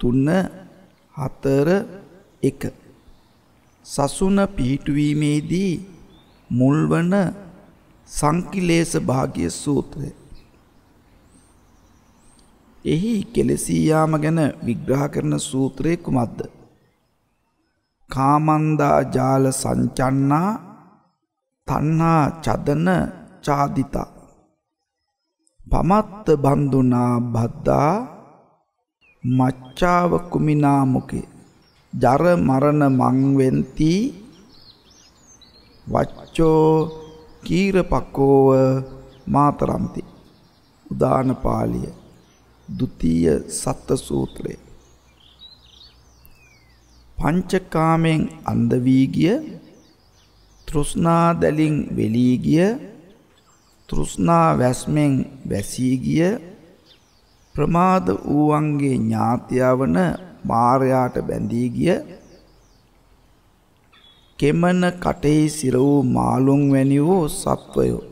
තුන හතර එක සසුන පිහිටුවීමේදී මුල්වන සංකිලේශ භාග්‍ය සූත්‍රය එහි කෙලෙසී යාම ගැන විග්‍රහ කරන සූත්‍රය කුමක්ද? කාමන්දා ජාල සංචන්නා තණ්හා චදන චාදිතා පමත්ත බන්දුනා බද්දා මච්චාව කුමිනා මුකේ ජර මරණ මං වෙන්ති වච්චෝ කීරපකෝව මාතරම්ති උදාන පාළිය ဒ ුතිය සත්ත සූත්‍රය පංචකාමෙන් අන්ධ වී ගිය තෘෂ්ණා දැලින් වෙලී ගිය තෘෂ්ණා වැස්මෙන් වැසී ගිය ප්‍රමාද වූවන්ගේ ඥාතියවන මාරයාට බැඳී ගිය කෙමන කටෙහි සිර වූ මාළුන් වැනි වූ සත්වයෝ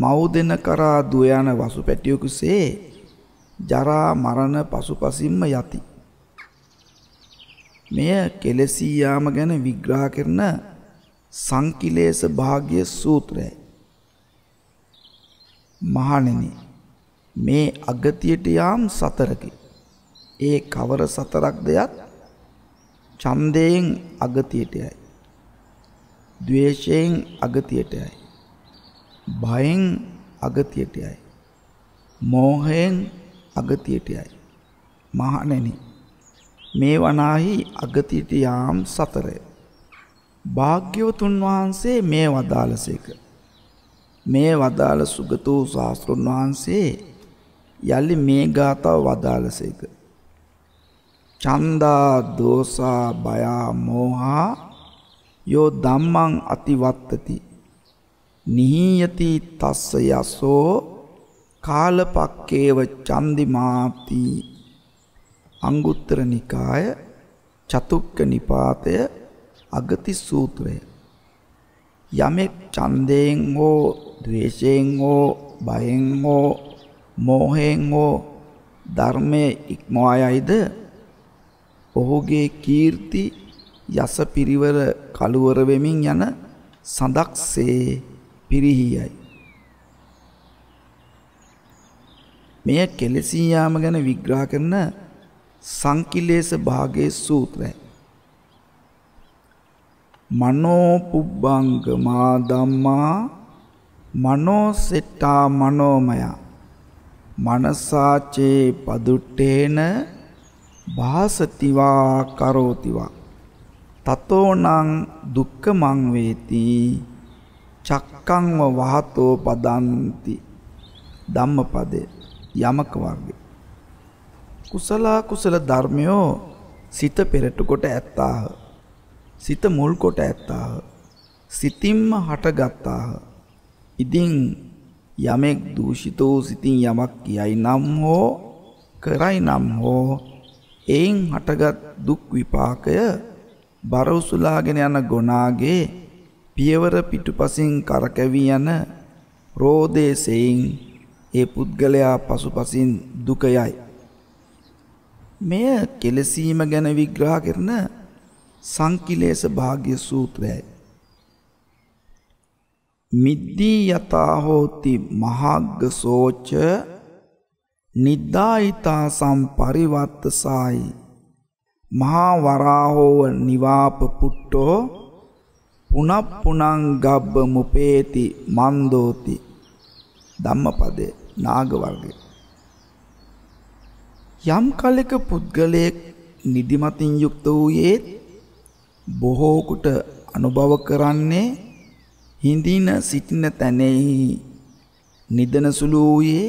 මව් දෙන කරා දුව යන වසුපැටියෙකුසේ ජරා මරණ පසුපසින්ම යති මෙය කෙලසී යාම ගැන විග්‍රහ කරන සංකිලේශ භාග්‍ය සූත්‍රයයි මහණෙනි මේ අගතියට යාම් සතරකි. ඒ කවර සතරක් දෙයත් ඡන්දයෙන් අගතියට යයි. ද්වේෂයෙන් අගතියට යයි. භයෙන් අගතියට යයි. මෝහයෙන් අගතියට යයි. මහණෙනි මේ වනාහි අගතියට යාම් සතරය. භාග්‍යවතුන් වහන්සේ මේ වදාළසේක. මේ වදාළ සුගතෝ ශාස්තෘන් වහන්සේ යලි මේ ගාථාව වදාළසේක. චන්දා දෝසා බයා මෝහා යෝ ධම්මං අතිවත්තති නිහීයති තස්ස යසෝ කාලපක්කේව චන්දිමාප්ති අංගුත්තර නිකාය චතුක්ක නිපාතය අගති සූත්‍රය යමෙක් ඡන්දයෙන් හෝ ද්වේෂයෙන් හෝ භයෙන් හෝ මෝහයෙන් හෝ ධර්මයේ ඉක්මවා යයිද ඔහුගේ කීර්ති යස පිරිවර කළුවර වෙමින් යන සඳක්සේ පිරිහියයි මෙය කෙලෙසී යාම ගැන විග්‍රහ කරන සංකිලේශ භාගයේ සූත්‍රය මනෝ පුබ්බංගමා ධම්මා මනෝ සෙට්ටා මනෝමයා මනසාචේ පදුට්ටේන භාසතිවා කරෝතිවා තතෝනං දුක්ඛමං වේති චක්කංව වහතෝ පදන්ති ධම්මපදේ යමක වර්ගේ කුසල කුසල ධර්මයෝ සිත පෙරටු කොට ඇත්තාහ සිත මුල් කොට ඇත්තාහ සිතින්ම හටගත්තාහ ඉතින් යමෙක් දූෂිතෝ සිතින් යමක් කියයි නම් හෝ කරයි නම් හෝ එයින් හටගත් දුක් විපාකය බර උසුලාගෙන යන ගොනාගේ පියවර පිටුපසින් කරකැවි යන රෝදේසෙයින් ඒ පුද්ගලයා පසුපසින් දුකයයි මෙය කෙලසීම ගැන විග්‍රහ කරන සංකිලේශ භාග්‍ය සූත්‍රයයි මිද්දී යතා හෝති මහග්ග සෝච නිද්දායිතා සම්පරිවත්ත සායි මහා වරාහෝව නිවාප පුට්ටෝ පුනප්පුනං ගබ්බ මුපේති මන්දෝති ධම්මපදේ නාග වර්ගය යම් කලෙක පුද්ගලයෙක් නිදිමතින් යුක්ත වූයේත් බොහෝකුට අනුභව කරන්නේ හිඳින සිටින තැනෙහි නිදන සුළු වූයේ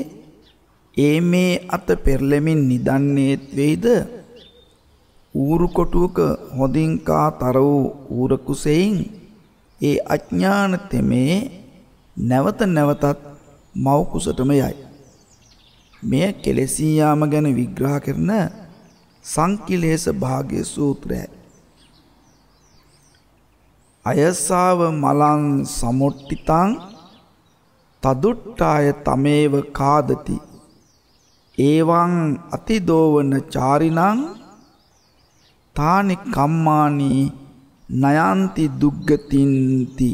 ඒ මේ අත පෙරලෙමින් නිදන්නේත් වෙයිද ඌරු කොටුවක හොඳින් කා තර වූ ඌර කුසෙයින් ඒ අඥාන තෙමේ නැවත නැවතත් මව් කුසටම යයි මෙය කෙලෙසී යාම ගැන විග්‍රහ කරන සංකිලේශ භාග්‍ය සූත්‍රයයි අයසාව මලං සමුට්ටිතං තදුට්ටාය තමේව කාදති ඒවං අතිදෝවන චාරිනං තානි කම්මානී නයන්ති දුග්ගතින්ති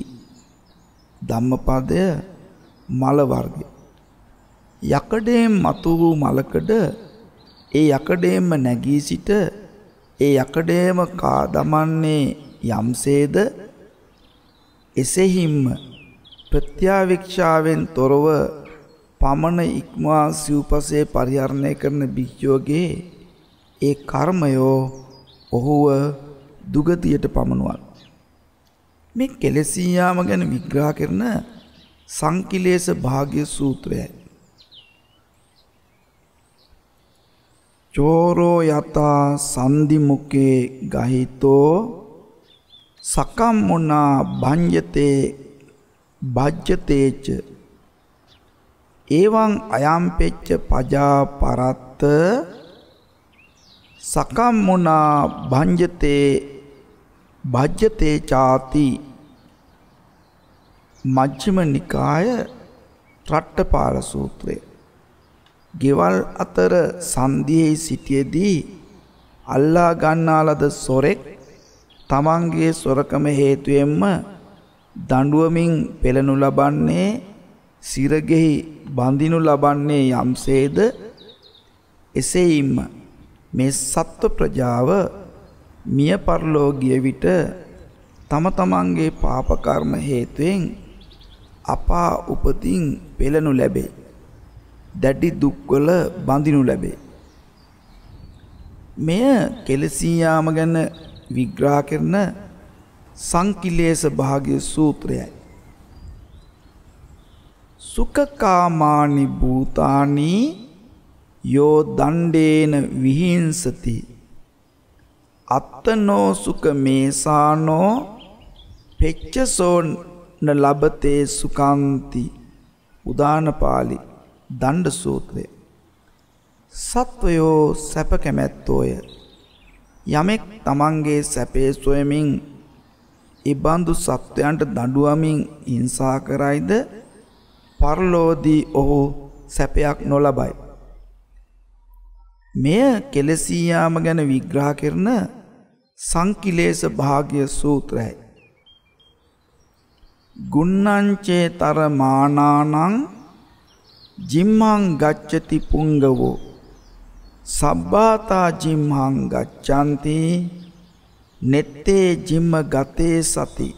ධම්මපදය මල වර්ගය යකඩයෙන් මතු වූ මලකඩ ඒ යකඩයෙන්ම නැගී සිට ඒ යකඩේම කා දමන්නේ යම්සේද එසෙහිම්ම ප්‍රත්‍යාවික්ෂාවෙන් තොරව පමණ ඉක්මවා සිව්පසේ පරිහරණය කරන භික්ෂුවගේ ඒ කර්මයෝ ඔහුව දුගතියට පමණුවල්. මේ කෙලෙසීයාම ගැන විග්‍රහ කරන සංකිලේස භාග්‍ය සූත්‍රයයි. චෝරෝ යතා සන්දිමුකේ ගහිතෝ සකම්මුණා භංජතේ භජ්ජතේච ඒවං අයම්පෙච්ච පජා පරත්ත සකම්මුණා භංජතේ භජ්ජතේ ചാති මජ්ක්‍ධිම නිකාය රට්ඨපාල සූත්‍රය. ගෙවල් අතර සන්ධියේ සිටියේදී අල්ලා ගන්නාලද සොරෙක් තමන්ගේ සොරකම හේතුවෙන්ම දඬුවමින් පෙළනු ලබන්නේ සිරගෙහි බඳිනු ලබන්නේ යම්සේද එසේයින්ම මේ සත්ව ප්‍රජාව මිය පරලෝ ගිය විට තම තමන්ගේ පාප කර්ම හේතුවෙන් අපා උපතින් පෙළනු ලැබේ. දැඩි දුක්වල බඳිනු ලැබේ. මෙය කෙලසියාම ගැන විග්‍රහ කරන සංකිලේශ භාග්‍ය සූත්‍රයයි. සුඛකාමානි භූතානි යෝ දණ්ඩේන විහිංසති අත්තනෝ සුඛ මේසානෝ පෙච්චසෝන ලබතේ සුකාන්ති උදානපාලි දණ්ඩ සූත්‍රය සත්වයෝ සැප කැමැත්තෝය යමෙක් තමන්ගේ සැපේ සොයමින් ඉබඳු සත්වයන්ට දඬුවමින් හිංසා කරයිද පරලෝදී ඔහු සැපයක් නොලබයි. මෙය කෙලෙසීයාම ගැන විග්‍රහ කරන සංකිලේශ භාග්‍ය සූත්‍රයි. ගුන්නංචේ තර මානානං ජිම්මං ගච්චති පුංගවෝ සබ්බාතා ජිම්හං ගච්ඡanti නෙත්තේ ජිම්ම ගතේ සති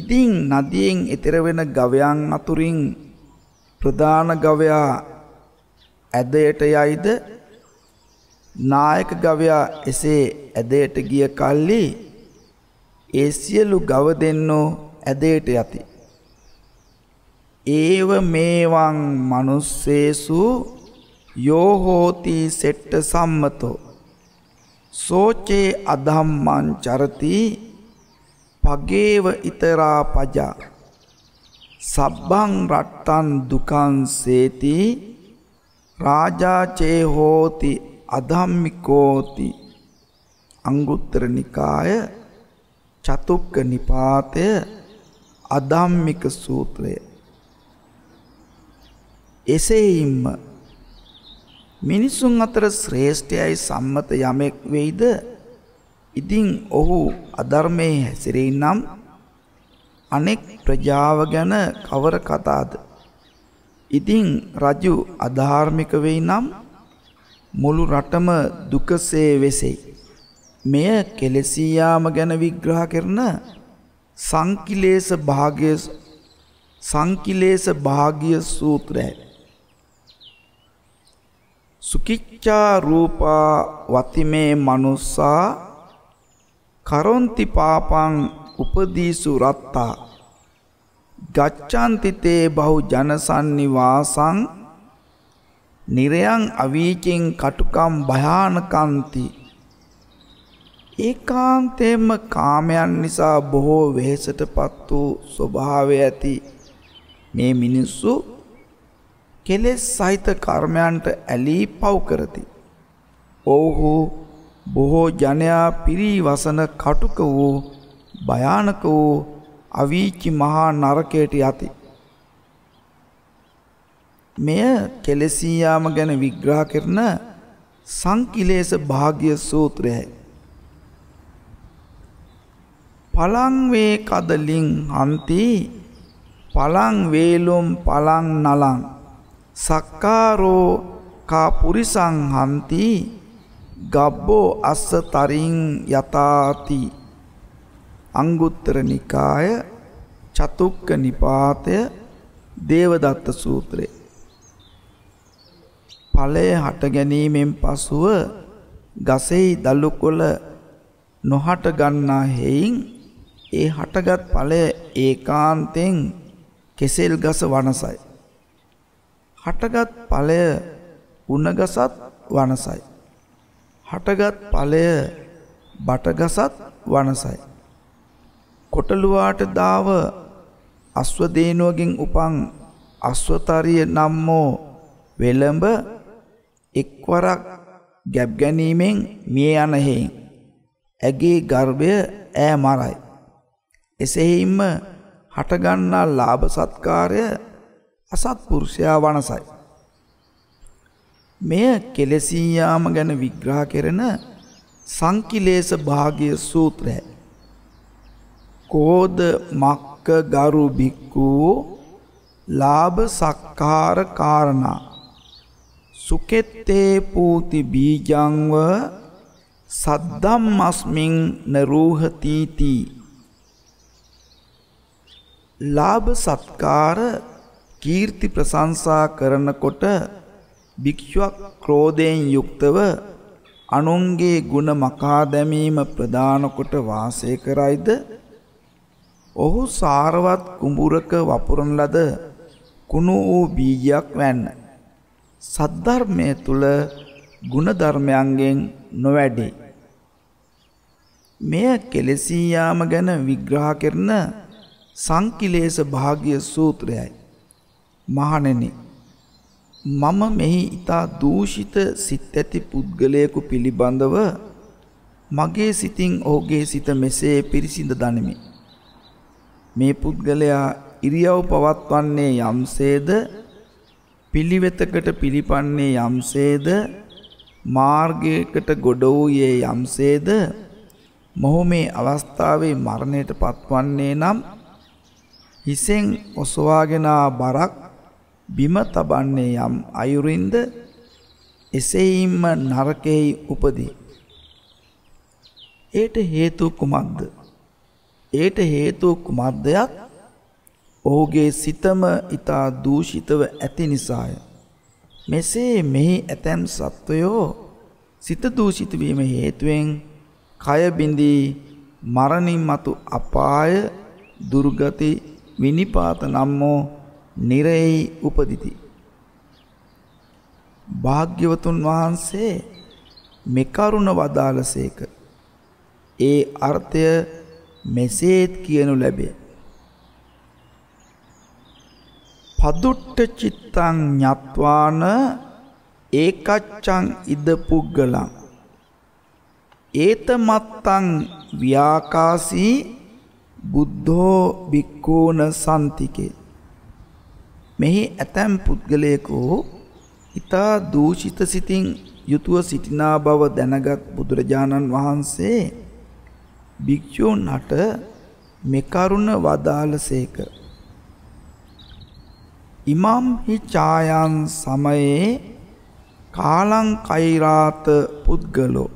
ඉතින් නදියෙන් එතර වෙන ගවයන් අතුරින් ප්‍රධාන ගවයා ඇදයට යයිද නායක ගවයා එසේ ඇදයට ගිය කල්ලි ඒ සියලු ගව දෙන්නෝ ඇදයට යති ඒව මේවන් මනුස්සේසු යෝහෝති සෙට්ට සම්මතෝ සෝචේ අධම්මන් චරති පගේව ඉතරා පජා සබ්බං රට්ටන් දුකන් සේති රාජාචේ හෝති අධම්මිකෝති අංගුත්තර නිකාය චතුක්ක නිපාතය අධම්මික සූත්‍රය එසේයින්ම මිනිසුන් අතර ශ්‍රේෂ්ඨයයි සම්මත යමෙක් වෙයිද ඉතින් ඔහු අධර්මයේ හැසිරෙයි නම් අනෙක් ප්‍රජාව ගැන කවර කතාද ඉතින් රජු අධාර්මික වෙයි නම් මුළු රටම දුකසේ වෙසෙයි මෙය කෙලෙසියාම ගැන විග්‍රහ කරන සංකිලේශ භාග්‍ය සංකිලේශ භාග්‍ය සූත්‍රයයි සුකිච්ඡා රූපා වතිමේ මනුස්සා කරොන්ති පාපං උපදීසු රත්තා ගච්ඡanti තේ බහු ජනසන්නිවාසං නිරයන් අවීචෙන් කටුකම් භයානකන්ති ඒකාන්තයෙන්ම කාමයන් නිසා බොහෝ වෙහෙසටපත් වූ ස්වභාවය ඇති මේ මිනිස්සු කෙලෙස් සහිත කර්මයන්ට ඇලී පව් කරති. ඔවුහු බොහෝ ජනයා පිරීවසන කටුක වූ භයානක වූ අවීචි මහා නරකයට යති. මෙය කෙලෙසීයාම ගැන විග්‍රහ කරන සංකිලේස භාග්‍ය සූත්‍රයයි. පලංවේ කදලින් හන්ති පලං වේලුම් පලං නලං සක්කාරෝ කා පුරිසංහන්ති ගබ්බෝ අස්ස තරින් යතාති අංගුත්තර නිකාය චතුක්ක නිපාතය දේවදත්ත සූත්‍රය ඵලය හට ගැනීමෙන් පසුව ගසෙහි දලු කොළ නොහට ගන්නා හෙයින් ඒ හටගත් ඵලය ඒකාන්තෙන් කෙසෙල් ගස වනසයි හටගත් ඵලය උණගසත් වනසයි. හටගත් ඵලය බටගසත් වනසයි. කොටලුවාට දාව අස්වදේනුවගෙන් උපන් අස්වතරිය නම්මෝ වෙළඹ එක්වරක් ගැබ් ගැනීමෙන් මිය යනහෙයින් ඇගේ ගර්භය ඈ මරයි. එසෙහිම හටගන්නා ලාභ සත්කාරය අසත්පුරුෂයා වනසයි. මෙය කෙලෙසීයාම ගැන විග්‍රහ කෙරෙන සංකිලේස භාගය සූත්‍රය. කෝද මක්ක ගරු භික්කූ ලාභ සක්කාර කාරණා. සුකෙත්තේ පූති බීජංව සද්දම් මස්මින් නරූහතීතිී. ලාභ සත්කාර කීර්ති ප්‍රශංසා කරනකොට භික්ෂුවක් ක්‍රෝධයෙන් යුක්තව අනුන්ගේ ಗುಣ මකා දැමීම ප්‍රදාන කොට වාසය කරයිද ඔහු සාරවත් කුඹුරක වපුරන ලද කුණු වූ බීජයක් වැන්න සද්ධර්මයේ තුල ಗುಣ ධර්මයන්ගෙන් නොවැඩේ මෙය කෙලෙසී යාම ගැන විග්‍රහ කරන සංකිලේශ භාග්‍ය සූත්‍රයයි මහණෙනි මම මෙහි ඊතා දූෂිත සිත් ඇති පුද්ගලයෙකු පිළිබඳව මගේ සිතින් ඔහුගේ සිත මෙසේ පිරිසිඳ දනිමි. මේ පුද්ගලයා ඉරියව් පවත්වන්නේ යම්සේද පිළිවෙතකට පිළිපන්නේ යම්සේද මාර්ගයකට ගොඩ වූයේ යම්සේද මොහු මේ අවස්ථාවේ මරණයට පත්වන්නේ නම් හිසෙන් ඔසවාගෙන බරක් බිම තබන්නේ යම් අයුරින්ද එසේයින්ම නරකෙහි උපදී. ඒට හේතු කුමක්ද? ඒට හේතු කුමක්දයක් ඔහුගේ සිතම ඊතා දූෂිතව ඇති නිසාය. මෙසේ මෙහි ඇතැම් සත්වයෝ සිත දූෂිත වීම හේතුවෙන් කය බිඳී මරණින් මතු අපාය දුර්ගති විනිපාත නම් වූ නිරෙහි උපදිති. භාග්‍යවතුන් වහන්සේ මෙකරුණ වදාළසේක. ඒ අර්ථය මෙසේත් කියනු ලැබේ. පදුට්ට චිත්තං ඥත්වාන ඒකච්ඡං ඉද පුද්ගලං ඒත මත්තං ව්‍යාකාසී බුද්ධෝ භික්ඛූන සම්තිකේ මෙහි ඇතැම් පුද්ගලයකෝ ඉතා දූෂිත සිතින් යුතුව සිටිනා බව දැනගත් බුදුරජාණන් වහන්සේ භික්‍ෂූන්හට මෙකරුණ වදාලසේක. ඉමම් හි ඡායන් සමයේ කාලං කෛරාත පුද්ගලෝ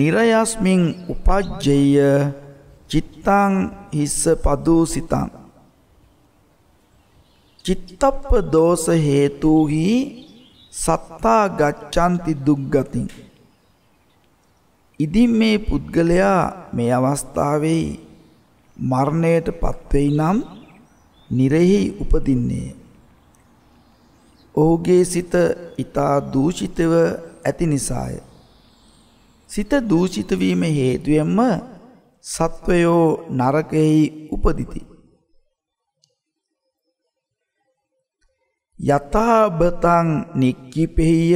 නිරයස්මින් උපජ්ජේය චිත්තං හිස්ස පදූසිතං චිත්තප්ප දෝස හේතුහි සත්තා ගච්ඡanti දුක්ගතින් ඉතින් මේ පුද්ගලයා මේ අවස්ථාවේ මරණයට පත්වෙයි නම් නිරෙහි උපදින්නේ ඔහුගේ සිත ඊතා දූෂිතව ඇති නිසාය සිත දූෂිත වීම හේතුවෙන්ම සත්වයෝ නරකෙහි උපදිති යථාබතං නික්කිපෙහිය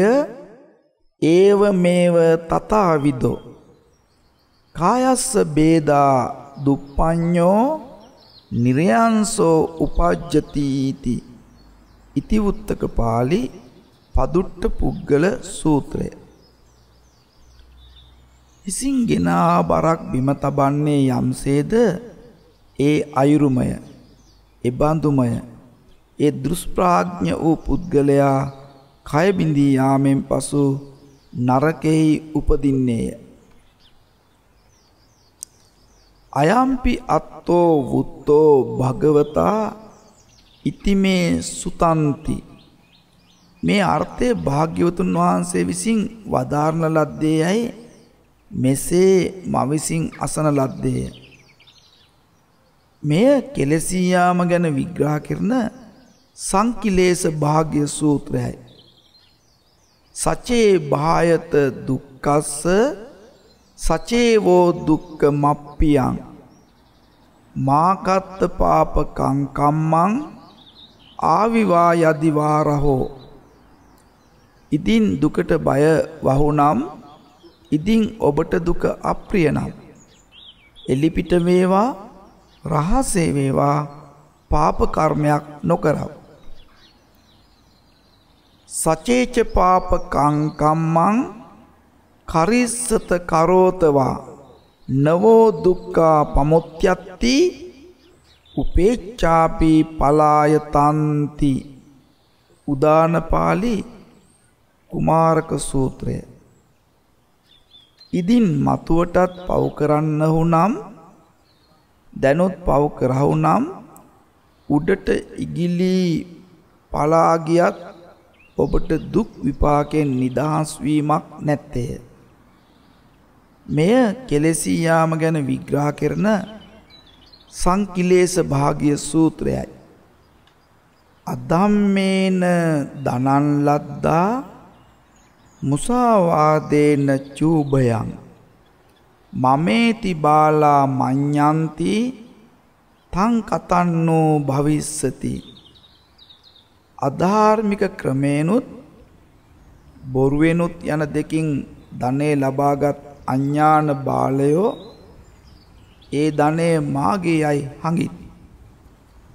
ඒව මේව තථාවිදෝ කායස්ස බේදා දුප්පඤ්ඤෝ නිර්යංසෝ උපජ්ජති इति ඉති උත්තක පාළි පදුට්ට පුද්ගල සූත්‍රය ඉසින් ගෙනා බරක් බිම තබන්නේ යම්සේද ඒ අයුරුමය එබඳුමය ඒ දෘෂ්ප්‍රාඥ වූ පුද්ගලයා කයබිඳී යාමෙන් පසු නරකෙහි උපදින්නේය. අයම්පි අත්තෝ වුත්තෝ භගවතා ඉතිමේ සුතන්ති මේ අර්ථය භාග්‍යවතුන් වහන්සේ විසින් වදාරණ ලද්දේ යයි මෙසේ මවිසින් අසන ලද්දේය. මෙය කෙලෙසීයාම ගැන විග්‍රහ කරන සංකිලේශ භාග්‍ය සූත්‍රයයි. සචේ භායත දුක්කස්ස සචේවෝ දුක්ක මප්පියන් මාකත්ත පාපකං කම්මං ආවිවා යදිවාරහෝ ඉතින් දුකට බය වහුනම් ඉතින් ඔබට දුක අප්‍රිය නම් එලිපිට වේවා රහසේ වේවා පාප කර්මයක් නොකරව සචේච පාපකංකම්මං කරිස්සත කරෝතවා නවෝ දුක්ඛා පමුත්‍යත්ති උපේච්ඡාපි පලායතන්ති උදානපාලි කුමාරක සූත්‍රය ඉදින් මතුවටත් පව් කරන්න හුනම් දැනුත් පව් කරහුනම් උඩට ඉගිලී පලාගියත් ඔබට දුක් විපාකයෙන් නිදහස් වීමක් නැත්තේ. මෙය කෙලෙසී යාම ගැන විග්‍රහ කරන සංකිලේශ භාග්‍ය සූත්‍රයයි. අදම්මේන දනන් ලද්දා මුසාවාදේන චූභයං මමේති බාලා මඤ්ඤන්ති තං කතන්නෝ භවිස්සති අධාර්මික ක්‍රමේනුත් බොරුවෙනුත් යන දෙකින් ධනේ ලබාගත් අඥාන බාලයෝ ඒ ධනේ මාගේයයි හඟිත්.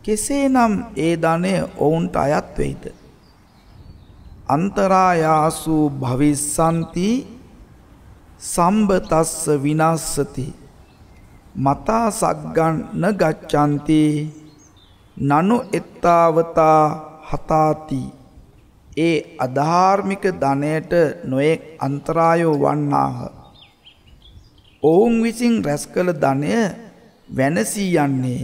කෙසේනම් ඒ ධනේ ඔවුන්ට අයත් වෙයිද? අන්තරායාසු භවිස්සන්ති සම්බතස්ස විනාස්සති මතා සග්ගන්න ගච්ඡanti නනු එත්තාවතා හතාති ඒ අධාර්මික ධනයට නොයෙක් අන්තරායෝ වන්නාහ ඔවුන් විසින් රැස් කළ ධනය වෙනසී යන්නේය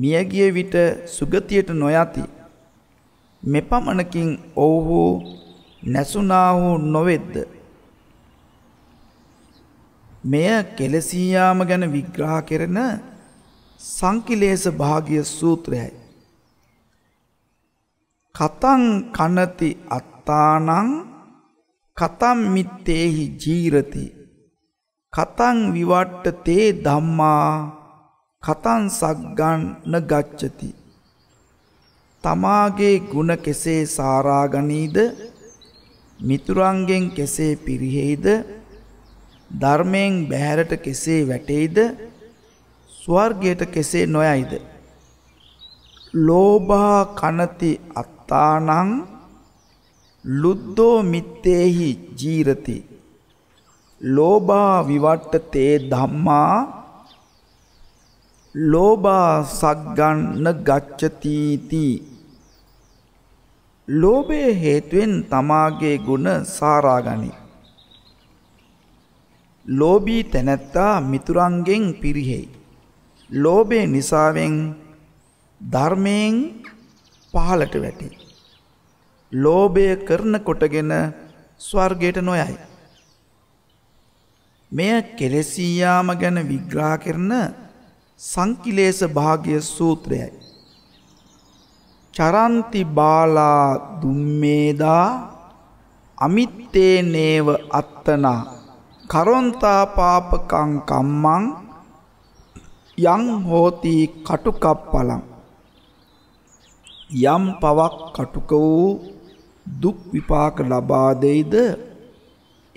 මියගිය විට සුගතියට නොයති මෙපමණකින් ඔව්හු නැසුනාහු නොවෙද්ද මෙය කෙලසීයාම ගැන විග්‍රහ කරන සංකිලේශ භාගිය සූත්‍රයයි කතං කනති අත්තානං කතම් මිත්තේහි ජීරති කතං විවට්ටතේ ධම්මා කතං සග්ගන්න ගච්ඡති තමාගේ ಗುಣ කෙසේ සාරාගනීද මිතුරන්ගෙන් කෙසේ පිරිහෙයිද ධර්මයෙන් බැහැරට කෙසේ වැටෙයිද ස්වර්ගයට කෙසේ නොයයිද ලෝභා කනති අත් තානං ලුද්දෝ මිත්තේහි ජීරති ලෝභා විවට්ටතේ ධම්මා ලෝභා සග්ගන්න ගච්ඡති තී ලෝභයේ හේතුවෙන් තමාගේ ගුණ සාරාගනි ලෝභී තැනැත්තා මිතුරන්ගෙන් පිරිහෙයි ලෝභය නිසාවෙන් ධර්මයෙන් පහලට වැටි. ලෝභය කරන කොටගෙන ස්වර්ගයට නොයයි. මෙය කෙලෙසීයාම ගැන විග්‍රා කරන සංකිලේස භාග්‍ය සූත්‍රයයි. චරන්ති බාලා දුම්මේදා අමිත්තේ නේව අත්තනා කරොන්තා පාපකං කම්මං යං හෝති කටුකප්පලං යම් පවක් කටුක වූ දුක් විපාක ලබා දෙයිද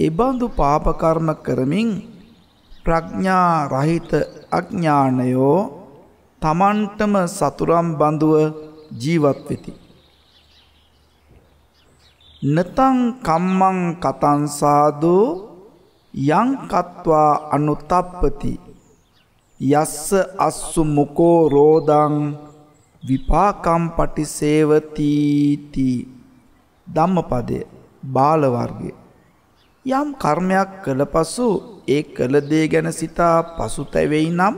එබඳු පාප කර්ම කරමින් ප්‍රඥා රහිත අඥානයෝ තමන්ටම සතුරම් බඳුව ජීවත් වෙති. නතං කම්මං කතං සාදු යං කତ୍වා අනුතප්පති යස්ස අස්සු මුකෝ රෝදං විපාකම් පටිසේවතීති ධම්මපදය බාල වර්ගය යම් කර්මයක් කළ පසු ඒ කළ දේ ගැන සිතා පසුතැවෙයි නම්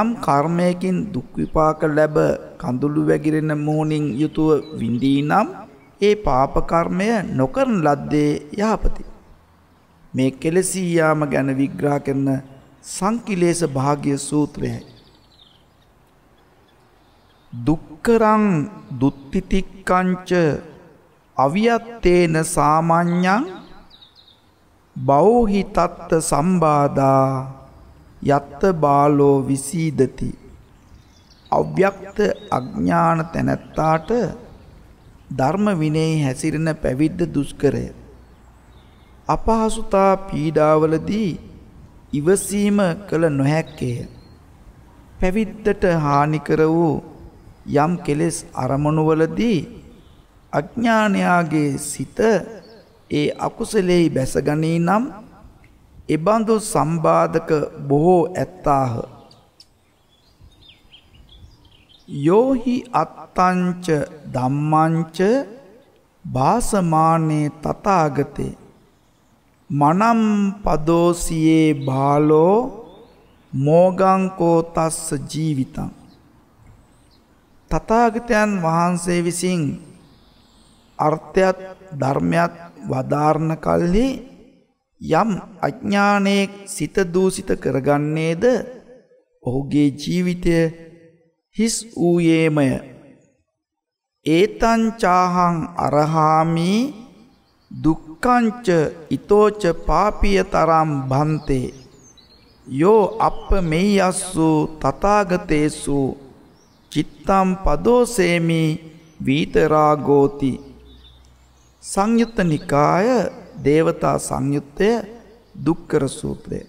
යම් කර්මයකින් දුක් විපාක ලැබ කඳුළු වැగిරෙන මෝනින් යුතුව විඳී නම් ඒ පාප කර්මය නොකරන ලද්දේ යහපති මේ කෙලෙසී යාම ගැන විග්‍රහ කරන සංකිලේශ භාග්‍ය සූත්‍රයයි දුක්කරං දුත්තිතික්කංච අවියත්තේන සාමාන්‍යං බෞහි තත්ත සම්බාධා යත්ත බාලෝ විසීදති අව්‍යක්ත අඥ්ඥාන තැනැත්තාට ධර්ම විනේ හැසිරෙන පැවිද්ද දුෂ්කරය. අපහසුතා පීඩාවලදී ඉවසීම කළ නොහැක්කේය. පැවිද්දට හානිකර වූ යම් කෙලෙස් අරමුණුවලදී අඥ්ඥානයාගේ සිත ඒ අකුසලෙහි බැසගනී නම් එබඳු සම්බාධක බොහෝ ඇත්තාහ. යෝහි අත්තංච දම්මංච භාසමානයේ තතාගතේ. මනම් පදෝසියේ බාලෝ මෝගංකෝ තස්ස ජීවිතන්. තථාගතයන් වහන්සේ විසින් අර්ථයත් ධර්මයත් වදාරණ කල්හි යම් අඥානයෙක් සිත දූසිත කරගන්නේද ඔහුගේ ජීවිතය හිස් වූයේමය ඒතං චාහං අරහාමි දුක්ඛංච ඊතෝච පාපිය තරම් බන්තේ යෝ අප්ප මෙයස්සු තථාගතේසු චිත්තම් පදෝසේමි වීතරාගෝති සංයුත්ත නිකාය දේවතා සංයුත්තය දුක්කර සූත්‍රය.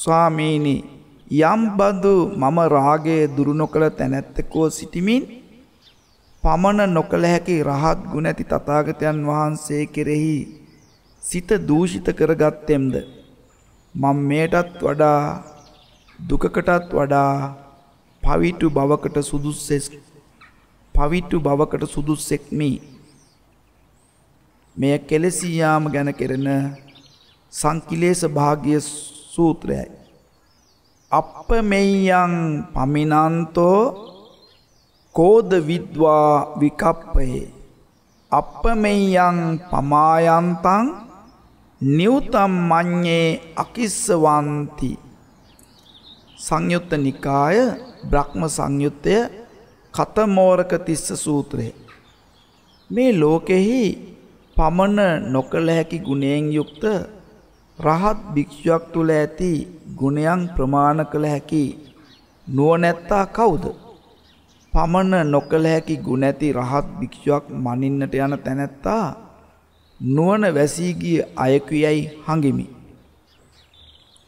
ස්වාමීනි යම්බඳු මම රාගේ දුරුණො කළ තැනැත්තකෝ සිටිමින් පමණ නොකළ හැකි රහත් ගුණැති තතාගතයන් වහන්සේ කෙරෙහි සිත දූෂිත කරගත්තෙම්ද. මං මේටත් වඩා දුකකටත් වඩා පවිටු බවකට සුදුස්සෙස් පවිටු බවකට සුදුස්සෙක් මේ. මෙය කෙලෙසියාම ගැන කෙරෙන සංකිලේස භාගිය සූත්‍රයයි. අප මෙයියන් පමිනන්තෝ කෝද විද්වා විකප්පයේ. අප මෙයියන් පමායන්තන් නිවතම් මං්ඥේ අකිස්සවන්ති. සංයුත්ත නිකාය බ්‍රහ්ම සංයුත්තය කතමෝරක තිස්ස සූත්‍රය. මේ ලෝකෙහි පමණ නොකළ හැකි ගුණයෙන් යුක්ත රහත් භික්ෂුවක් තුළ ඇති ගුණයන් ප්‍රමාණ කළ හැකි නුවනැත්තා කවුද. පමණ නොකළ හැකි ගුණැති රහත් භික්ෂුවක් මනින්නට යන තැනැත්තා නුවන වැසීගිය අයකුයැයි හඟිමි.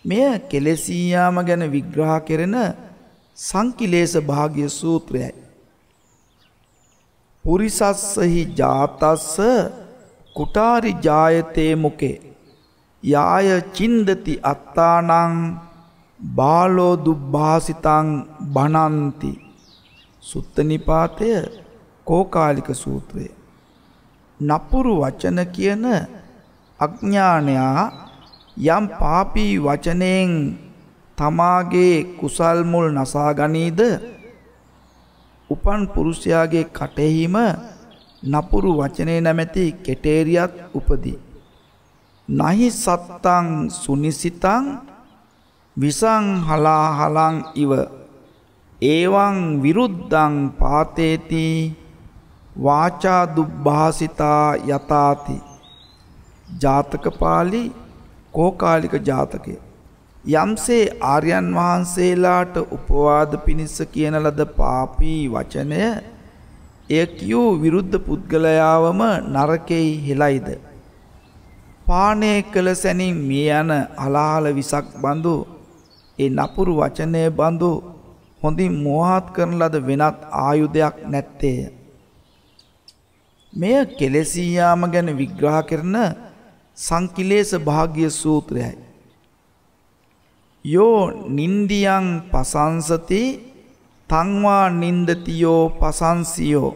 මෙය කෙලෙසීයාම ගැන විග්‍රහ කෙරෙන සංකිලේශ භාග්‍ය සූත්‍රයයි. පුරිසස්සහි ජාතස්ස කුටාරි ජායතේ මොකේ යාය චින්දති අත්තානං බාලෝ දුබ්භාසිතං බනන්ති සුත්තනිපාතය කෝකාලික සූත්‍රය. නපුරු වචන කියන අඥ්ඥානයා යම් පාපී වචනයෙන් තමාගේ කුසල් මුල් නසා ගනීද උපන් පුරුෂයාගේ කටෙහිම නපුරු වචනේ නැමැති කෙටේරියක් උපදී. නහි සත්තං සුනිසිතං විසං හලා හලං ඉව ඒවං විරුද්ධං පාතේති වාචා දුබ්භාසිතා යතාති ජාතක පාලි කෝකාලික ජාතකය යම්සේ ආර්යයන් වහන්සේලාට උපවාද පිණිස කියන ලද පාපී වචනය එය කියූ විරුද්ධ පුද්ගලයාවම නරකෙයි හෙලයිද. පානය කළ සැනින් මිය යන අලාහල විසක් බඳු ඒ නපුරු වචනය බඳු හොඳින් මොහත් කරන ලද වෙනත් ආයුධයක් නැත්තේය. මෙය කෙලෙසීයාම ගැන විග්‍රහ කරන සංකිලේස භාග්‍ය සූත්‍රයයි. යෝ නින්දියං පසංසති තංවා නින්දතියෝ පසංසියෝ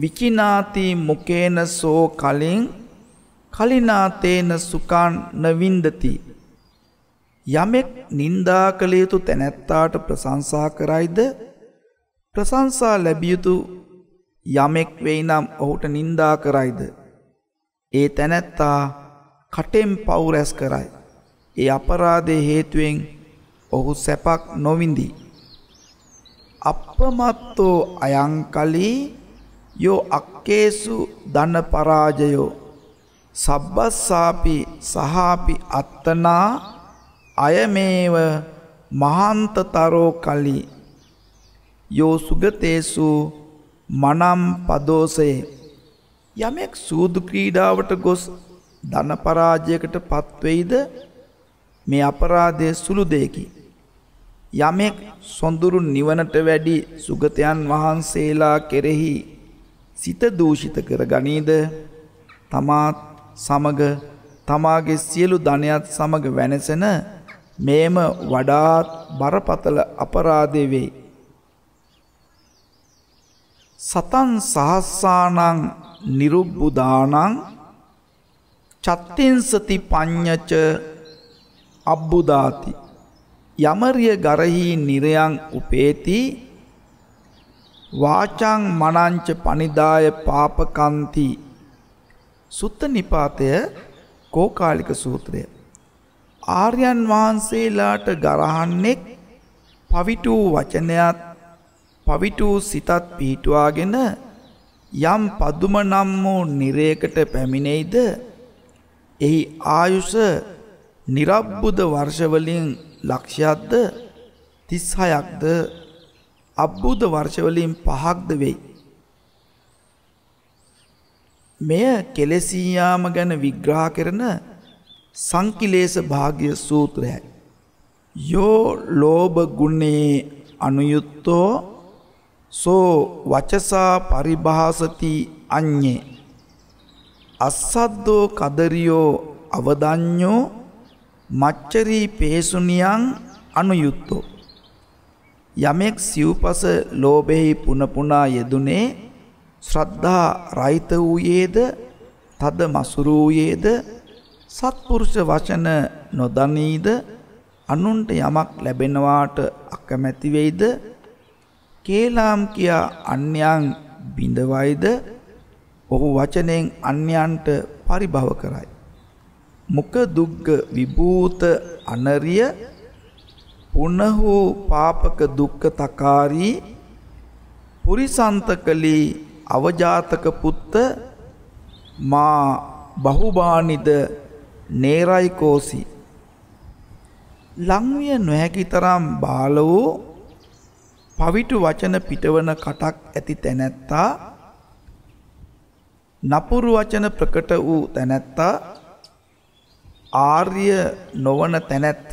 විචිනාති මුකේන සෝ කලින් කලිනාතේන සුකාන් නවින්දති යමෙක් නින්දා කළ යුතු තැනැත්තාට ප්‍රශංසා කරයිද ප්‍රශංසා ලැබිය යුතු යමෙක් වෙයි නම් ඔහුට නින්දා කරයිද ඒ තැනැත්තා කටෙන් පව් රැස් කරයි ඒ අපරාධය හේතුවෙන් ඔහු සැපක් නොවිඳී. අපමත්තෝ අයංකලී යෝ අක්කේසු දන පරාජයෝ සබ්බස්සාපි සහාපි අත්තනා අයමේව මහන්තතරෝ කලි යෝ සුගතේසු මනම් පදෝසයේ යමෙක් සූදු ක්‍රීඩාවට ගොස් ධන පරාජයකට පත්වෙයිද මේ අපරාධය සුළු දෙයකි. යමෙක් සොඳුරු නිවනට වැඩි සුගතයන් වහන්සේලා කෙරෙහි සිත දූෂිත කර ගනීද තමාත් සමග තමාගේ සියලු ධනයත් සමග වෙනසෙන මේම වඩාත් බරපතල අපරාධය වෙයි. සතන් සහස්සානං නිරුබ්බුදානං චත්තින්සති පඤ්ඤච අබ්බුදාති යමරිය ගරහි නිරයන් උපේති වාචං මනංච පනිදාය පාපකන්ති සුත්ත නිපාතය කෝකාලික සූත්‍රය ආර්යන් වහන්සේලාට ගරහන්නෙක් පවිටු වචනයත් පවිටු සිතත් පිහිටුවාගෙන යම් පදුම නම් වූ නිරයකට පැමිණෙයිද එහි ආයුෂ නිරබ්බුද වර්ෂවලින් ලක්ෂයක්ද තිස්හයක්ද අබ්බුද වර්ෂවලින් පහක්ද වෙයි. මෙය කෙලෙසීයාම ගැන විග්‍රහ කරන සංකිලේස භාග්‍ය සූත්‍රයයි. යෝ ලෝභ ගුණේ අනුයුත්තෝ සෝ වචසා පරිභාසති අඤ්ඤේ අස්සද්දෝ කදරියෝ අවදඤ්ඤෝ මච්චරී පේසුනියන් අනුයුත්තෝ යමෙක් සිව්පස ලෝභෙහි පුනපුනා යෙදුනේ ශ්‍රද්ධා රහිත වූයේද තද මසුරු වූයේද සත්පුරුෂ වචන නොදනීද අනුන්ට යමක් ලැබෙනවාට අකමැති වෙයිද කේලාම් කියා අන්‍යයන් බිඳවයිද ඔහු වචනෙන් අන්‍යයන්ට පරිභව කරයි මුක දුක්ග විභූත අනරිය පුනහෝ පාපක දුක්ක තකාරී පුරිසන්තකලී අවජාතක පුත්ත මා බහුබානිද නේරයි කෝසි ලංවිය නොහැකි තරම් බාල වූ පවිටු වචන පිටවන කටක් ඇති තැනැත්තා නපුරු වචන ප්‍රකට වූ තැනැත්තා ආර්ය නොවන තැනැත්ත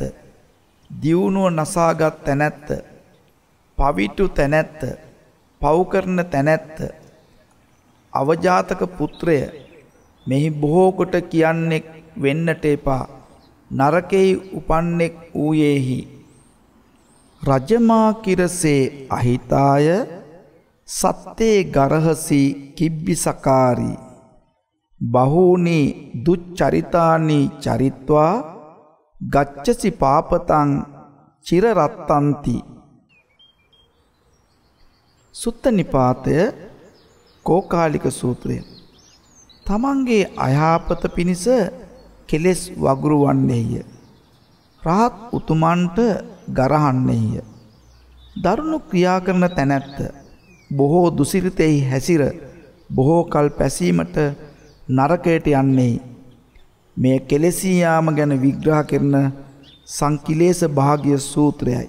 දියුණුව නසාගත් තැනැත්ත පවිටු තැනැත්ත පවුකරන තැනැත්ත අවජාතක පුත්‍රය මෙහි බොහෝකොට කියන්නෙක් වෙන්නට එපා නරකෙහි උපන්නෙක් වූයේහි. රජමාකිරසේ අහිතාය සත්තේ ගරහසි කිබ්බිසකාරී බහූනි දුච්චරිතානි චරිත්වා ගච්ඡසි පාපතං චිරරත්තන්ති සුත්ත නිපාතය කෝකාලික සූත්‍රය තමන්ගේ අයහපත පිණිස කෙලෙස් වගුරුවන්නේය රහත් උතුමන්ට ගරහන්නේය දරුණු ක්‍රියා කරන තැනැත්ත බොහෝ දුසිරිතෙහි හැසිර බොහෝ කල් පැසීමට නරකයට යන්නේ මේ කෙලෙසී යාම ගැන විග්‍රහ කරන සංකිලේශ භාග්‍ය සූත්‍රයයි